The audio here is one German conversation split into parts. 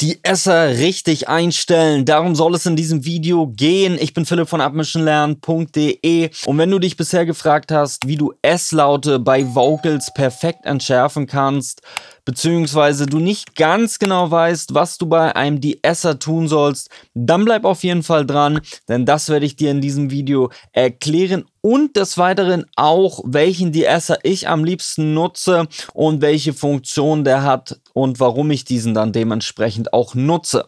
die Esser richtig einstellen. Darum soll es in diesem Video gehen. Ich bin Philipp von abmischenlernen.de und wenn du dich bisher gefragt hast, wie du S-Laute bei Vocals perfekt entschärfen kannst, beziehungsweise du nicht ganz genau weißt, was du bei einem De-Esser tun sollst, dann bleib auf jeden Fall dran, denn das werde ich dir in diesem Video erklären und des Weiteren auch, welchen DSer ich am liebsten nutze und welche Funktion der hat und warum ich diesen dann dementsprechend auch nutze.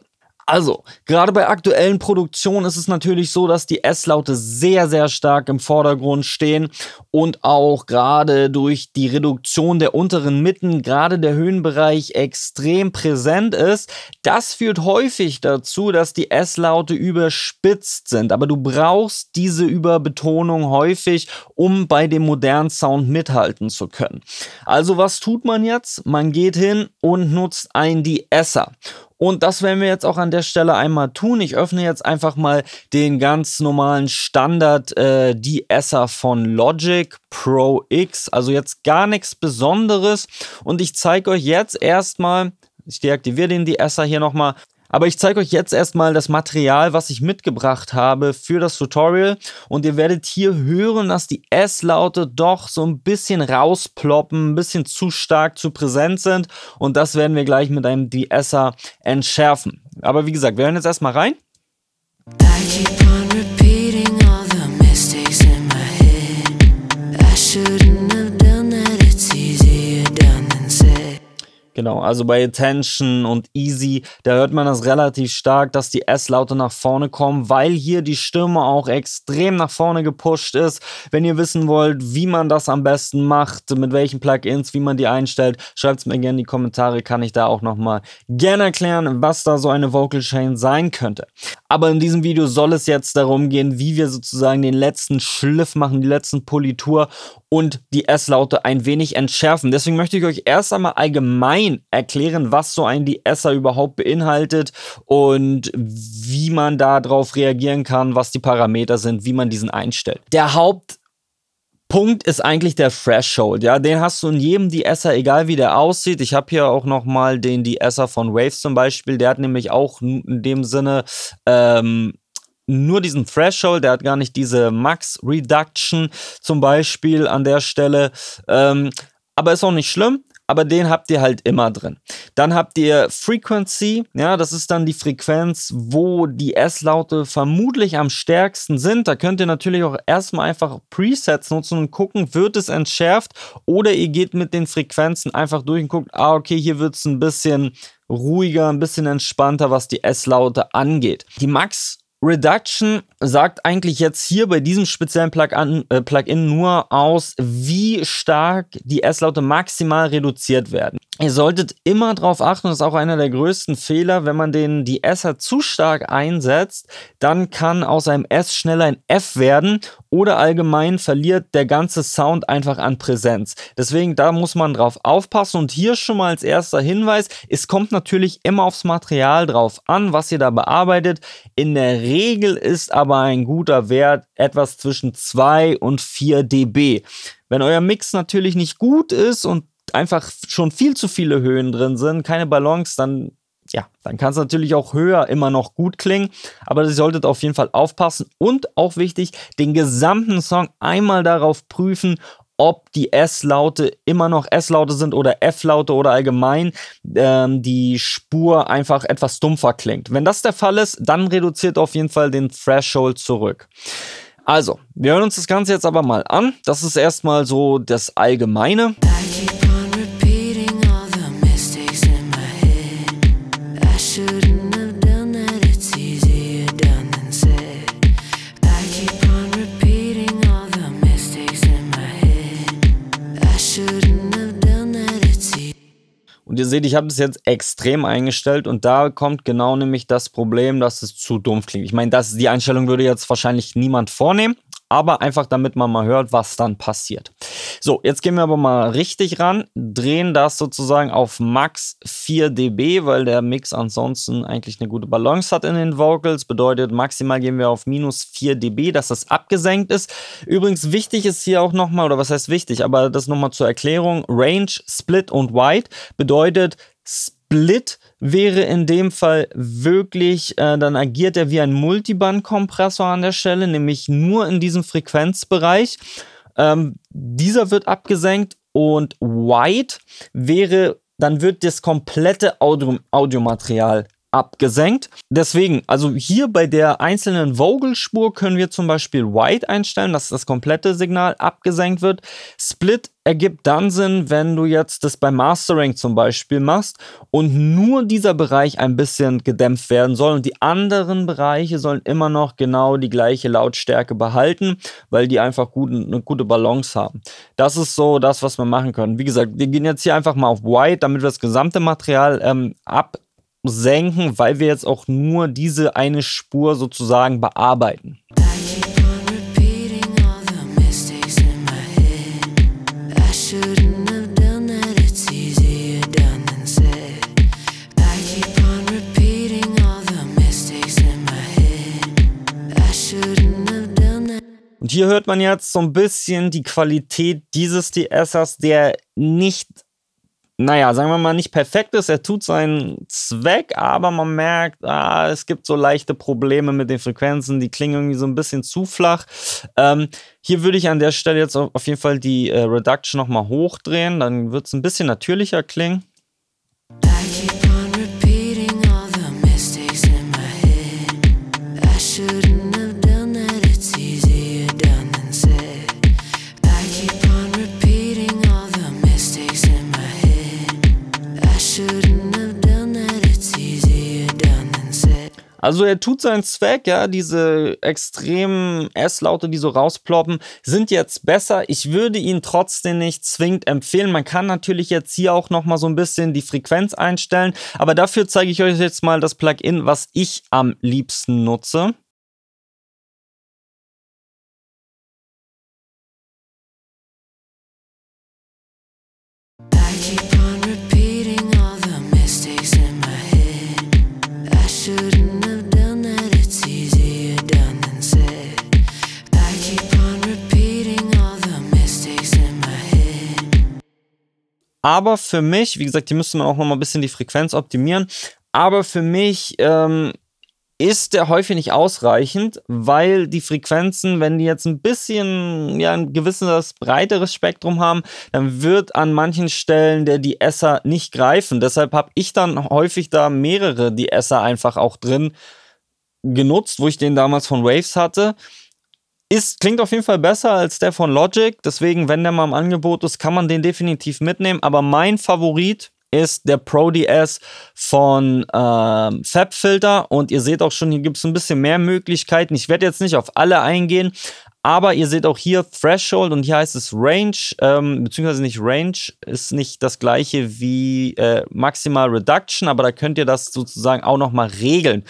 Also, gerade bei aktuellen Produktionen ist es natürlich so, dass die S-Laute sehr, sehr stark im Vordergrund stehen und auch gerade durch die Reduktion der unteren Mitten, gerade der Höhenbereich extrem präsent ist. Das führt häufig dazu, dass die S-Laute überspitzt sind. Aber du brauchst diese Überbetonung häufig, um bei dem modernen Sound mithalten zu können. Also, was tut man jetzt? Man geht hin und nutzt ein De-Esser. Und das werden wir jetzt auch an der Stelle einmal tun. Ich öffne jetzt einfach mal den ganz normalen Standard äh, De-Esser von Logic Pro X. Also jetzt gar nichts Besonderes. Und ich zeige euch jetzt erstmal, ich deaktiviere den De-Esser hier nochmal, aber ich zeige euch jetzt erstmal das Material, was ich mitgebracht habe für das Tutorial. Und ihr werdet hier hören, dass die S-Laute doch so ein bisschen rausploppen, ein bisschen zu stark, zu präsent sind. Und das werden wir gleich mit einem De-Esser entschärfen. Aber wie gesagt, wir hören jetzt erstmal rein. I Genau, also bei Attention und Easy, da hört man das relativ stark, dass die S-Laute nach vorne kommen, weil hier die Stimme auch extrem nach vorne gepusht ist. Wenn ihr wissen wollt, wie man das am besten macht, mit welchen Plugins, wie man die einstellt, schreibt es mir gerne in die Kommentare, kann ich da auch nochmal gerne erklären, was da so eine Vocal Chain sein könnte. Aber in diesem Video soll es jetzt darum gehen, wie wir sozusagen den letzten Schliff machen, die letzten Politur und die S-Laute ein wenig entschärfen. Deswegen möchte ich euch erst einmal allgemein Termin erklären, was so ein De-Esser überhaupt beinhaltet und wie man darauf reagieren kann, was die Parameter sind, wie man diesen einstellt. Der Haupt Punkt ist eigentlich der Threshold, ja, den hast du in jedem De-Esser, egal wie der aussieht. Ich habe hier auch nochmal den De-Esser von Waves zum Beispiel, der hat nämlich auch in dem Sinne ähm, nur diesen Threshold, der hat gar nicht diese Max Reduction zum Beispiel an der Stelle. Ähm, aber ist auch nicht schlimm aber den habt ihr halt immer drin. Dann habt ihr Frequency, ja, das ist dann die Frequenz, wo die S-Laute vermutlich am stärksten sind. Da könnt ihr natürlich auch erstmal einfach Presets nutzen und gucken, wird es entschärft oder ihr geht mit den Frequenzen einfach durch und guckt, ah, okay, hier wird es ein bisschen ruhiger, ein bisschen entspannter, was die S-Laute angeht. Die Max Reduction sagt eigentlich jetzt hier bei diesem speziellen Plugin, äh, Plugin nur aus, wie stark die S-Laute maximal reduziert werden. Ihr solltet immer darauf achten, das ist auch einer der größten Fehler, wenn man den, die Esser zu stark einsetzt, dann kann aus einem S schneller ein F werden oder allgemein verliert der ganze Sound einfach an Präsenz. Deswegen, da muss man drauf aufpassen und hier schon mal als erster Hinweis, es kommt natürlich immer aufs Material drauf an, was ihr da bearbeitet. In der Regel ist aber ein guter Wert etwas zwischen 2 und 4 dB. Wenn euer Mix natürlich nicht gut ist und einfach schon viel zu viele Höhen drin sind, keine Balance, dann ja, dann kann es natürlich auch höher immer noch gut klingen, aber ihr solltet auf jeden Fall aufpassen und auch wichtig, den gesamten Song einmal darauf prüfen, ob die S-Laute immer noch S-Laute sind oder F-Laute oder allgemein ähm, die Spur einfach etwas dumpfer klingt. Wenn das der Fall ist, dann reduziert auf jeden Fall den Threshold zurück. Also, wir hören uns das Ganze jetzt aber mal an. Das ist erstmal so das Allgemeine. Bye. seht, ich habe es jetzt extrem eingestellt und da kommt genau nämlich das Problem, dass es zu dumpf klingt. Ich meine, die Einstellung würde jetzt wahrscheinlich niemand vornehmen aber einfach damit man mal hört, was dann passiert. So, jetzt gehen wir aber mal richtig ran, drehen das sozusagen auf max 4 dB, weil der Mix ansonsten eigentlich eine gute Balance hat in den Vocals. Bedeutet, maximal gehen wir auf minus 4 dB, dass das abgesenkt ist. Übrigens wichtig ist hier auch nochmal, oder was heißt wichtig, aber das nochmal zur Erklärung, Range, Split und Wide bedeutet Split Split wäre in dem Fall wirklich, äh, dann agiert er wie ein Multiband-Kompressor an der Stelle, nämlich nur in diesem Frequenzbereich. Ähm, dieser wird abgesenkt und White wäre, dann wird das komplette Audio Audiomaterial abgesenkt. Deswegen, also hier bei der einzelnen Vogelspur können wir zum Beispiel White einstellen, dass das komplette Signal abgesenkt wird. Split ergibt dann Sinn, wenn du jetzt das beim Mastering zum Beispiel machst und nur dieser Bereich ein bisschen gedämpft werden soll und die anderen Bereiche sollen immer noch genau die gleiche Lautstärke behalten, weil die einfach gut, eine gute Balance haben. Das ist so das, was wir machen können. Wie gesagt, wir gehen jetzt hier einfach mal auf White, damit wir das gesamte Material ähm, ab senken, weil wir jetzt auch nur diese eine Spur sozusagen bearbeiten. Und hier hört man jetzt so ein bisschen die Qualität dieses DSers, der nicht naja, sagen wir mal, nicht perfekt ist. Er tut seinen Zweck, aber man merkt, ah, es gibt so leichte Probleme mit den Frequenzen, die klingen irgendwie so ein bisschen zu flach. Ähm, hier würde ich an der Stelle jetzt auf jeden Fall die äh, Reduction nochmal hochdrehen, dann wird es ein bisschen natürlicher klingen. Bye. Also er tut seinen Zweck, ja, diese extremen S-Laute, die so rausploppen, sind jetzt besser. Ich würde ihn trotzdem nicht zwingend empfehlen. Man kann natürlich jetzt hier auch nochmal so ein bisschen die Frequenz einstellen, aber dafür zeige ich euch jetzt mal das Plugin, was ich am liebsten nutze. Aber für mich, wie gesagt, hier müsste man auch nochmal ein bisschen die Frequenz optimieren. Aber für mich ähm, ist der häufig nicht ausreichend, weil die Frequenzen, wenn die jetzt ein bisschen, ja, ein gewisses breiteres Spektrum haben, dann wird an manchen Stellen der De-Esser nicht greifen. Deshalb habe ich dann häufig da mehrere De-Esser einfach auch drin genutzt, wo ich den damals von Waves hatte ist, klingt auf jeden Fall besser als der von Logic. Deswegen, wenn der mal im Angebot ist, kann man den definitiv mitnehmen. Aber mein Favorit ist der Pro DS von ähm, FabFilter. Und ihr seht auch schon, hier gibt es ein bisschen mehr Möglichkeiten. Ich werde jetzt nicht auf alle eingehen, aber ihr seht auch hier Threshold und hier heißt es Range, ähm, beziehungsweise nicht Range, ist nicht das gleiche wie äh, Maximal Reduction, aber da könnt ihr das sozusagen auch nochmal regeln.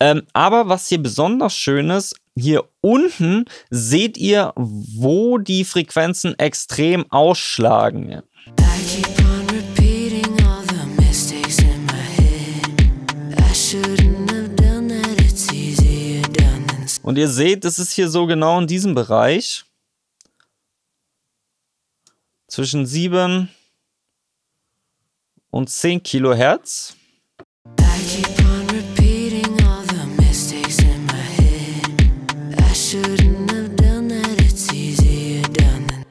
Ähm, aber was hier besonders schön ist, hier unten seht ihr, wo die Frequenzen extrem ausschlagen. Und ihr seht, es ist hier so genau in diesem Bereich. Zwischen 7 und 10 Kilohertz. I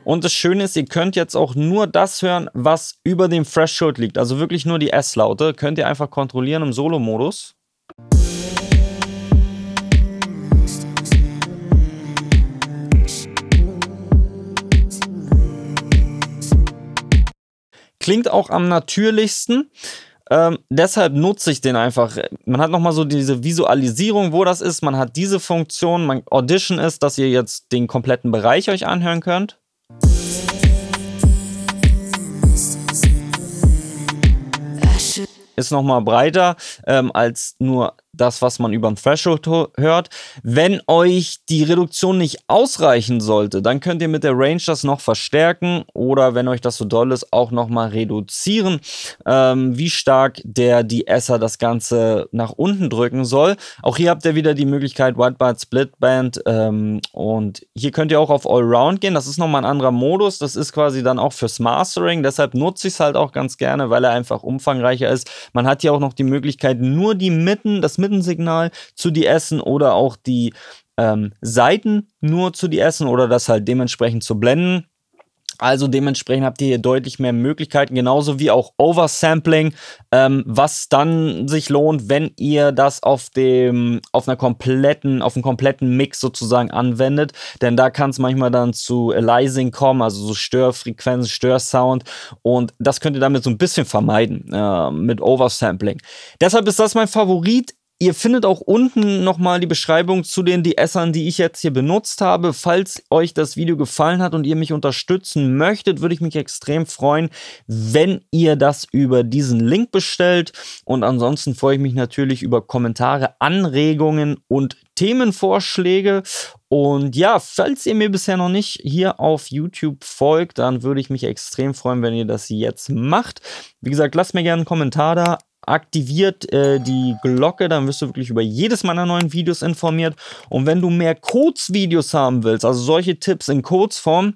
Und das Schöne ist, ihr könnt jetzt auch nur das hören, was über dem Threshold liegt. Also wirklich nur die S-Laute. Könnt ihr einfach kontrollieren im Solo-Modus. Klingt auch am natürlichsten. Ähm, deshalb nutze ich den einfach. Man hat nochmal so diese Visualisierung, wo das ist. Man hat diese Funktion. Man, Audition ist, dass ihr jetzt den kompletten Bereich euch anhören könnt. Ist nochmal breiter ähm, als nur das, was man über den Threshold hört. Wenn euch die Reduktion nicht ausreichen sollte, dann könnt ihr mit der Range das noch verstärken oder wenn euch das so doll ist, auch nochmal reduzieren, ähm, wie stark der De-Esser das Ganze nach unten drücken soll. Auch hier habt ihr wieder die Möglichkeit Wideband, Splitband ähm, und hier könnt ihr auch auf Allround gehen. Das ist nochmal ein anderer Modus. Das ist quasi dann auch fürs Mastering. Deshalb nutze ich es halt auch ganz gerne, weil er einfach umfangreicher ist. Man hat hier auch noch die Möglichkeit, nur die Mitten, das Mitten Transmittensignal zu DS oder auch die ähm, Seiten nur zu DS oder das halt dementsprechend zu blenden. Also dementsprechend habt ihr hier deutlich mehr Möglichkeiten, genauso wie auch Oversampling, ähm, was dann sich lohnt, wenn ihr das auf dem, auf einer kompletten, auf einem kompletten Mix sozusagen anwendet. Denn da kann es manchmal dann zu Aliasing kommen, also so Störfrequenzen, Störsound. Und das könnt ihr damit so ein bisschen vermeiden äh, mit Oversampling. Deshalb ist das mein Favorit. Ihr findet auch unten nochmal die Beschreibung zu den DSern, die ich jetzt hier benutzt habe. Falls euch das Video gefallen hat und ihr mich unterstützen möchtet, würde ich mich extrem freuen, wenn ihr das über diesen Link bestellt. Und ansonsten freue ich mich natürlich über Kommentare, Anregungen und Themenvorschläge. Und ja, falls ihr mir bisher noch nicht hier auf YouTube folgt, dann würde ich mich extrem freuen, wenn ihr das jetzt macht. Wie gesagt, lasst mir gerne einen Kommentar da, aktiviert äh, die Glocke, dann wirst du wirklich über jedes meiner neuen Videos informiert. Und wenn du mehr Kurzvideos haben willst, also solche Tipps in Kurzform,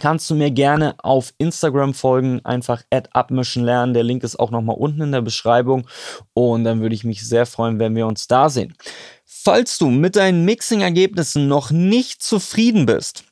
kannst du mir gerne auf Instagram folgen, einfach abmischen lernen. Der Link ist auch nochmal unten in der Beschreibung. Und dann würde ich mich sehr freuen, wenn wir uns da sehen. Falls du mit deinen Mixing-Ergebnissen noch nicht zufrieden bist,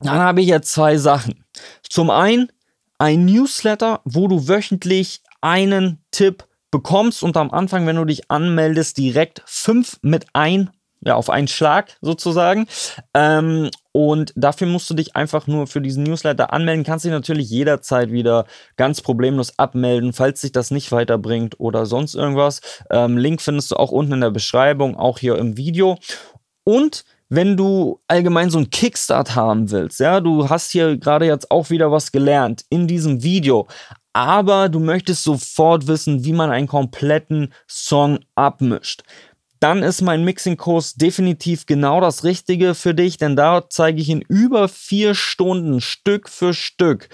dann habe ich jetzt zwei Sachen. Zum einen ein Newsletter, wo du wöchentlich einen Tipp bekommst und am Anfang, wenn du dich anmeldest, direkt fünf mit ein, ja, auf einen Schlag sozusagen. Ähm, und dafür musst du dich einfach nur für diesen Newsletter anmelden. Kannst dich natürlich jederzeit wieder ganz problemlos abmelden, falls sich das nicht weiterbringt oder sonst irgendwas. Ähm, Link findest du auch unten in der Beschreibung, auch hier im Video. Und wenn du allgemein so einen Kickstart haben willst, ja, du hast hier gerade jetzt auch wieder was gelernt in diesem Video, aber du möchtest sofort wissen, wie man einen kompletten Song abmischt dann ist mein Mixing-Kurs definitiv genau das Richtige für dich, denn da zeige ich in über vier Stunden Stück für Stück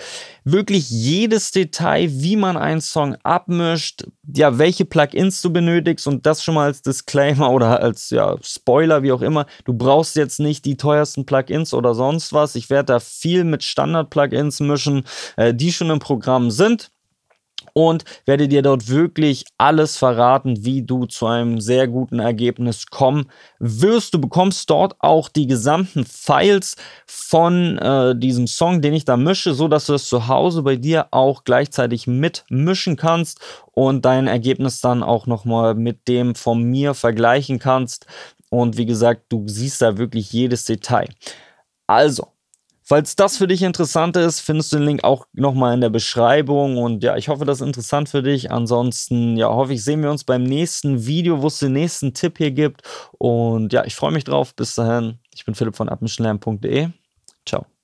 wirklich jedes Detail, wie man einen Song abmischt, ja, welche Plugins du benötigst und das schon mal als Disclaimer oder als ja, Spoiler, wie auch immer. Du brauchst jetzt nicht die teuersten Plugins oder sonst was. Ich werde da viel mit Standard-Plugins mischen, äh, die schon im Programm sind und werde dir dort wirklich alles verraten, wie du zu einem sehr guten Ergebnis kommen wirst. Du bekommst dort auch die gesamten Files von äh, diesem Song, den ich da mische, so dass du das zu Hause bei dir auch gleichzeitig mitmischen kannst und dein Ergebnis dann auch nochmal mit dem von mir vergleichen kannst. Und wie gesagt, du siehst da wirklich jedes Detail. Also, Falls das für dich interessant ist, findest du den Link auch nochmal in der Beschreibung. Und ja, ich hoffe, das ist interessant für dich. Ansonsten, ja, hoffe ich, sehen wir uns beim nächsten Video, wo es den nächsten Tipp hier gibt. Und ja, ich freue mich drauf. Bis dahin, ich bin Philipp von appenschlern.de. Ciao.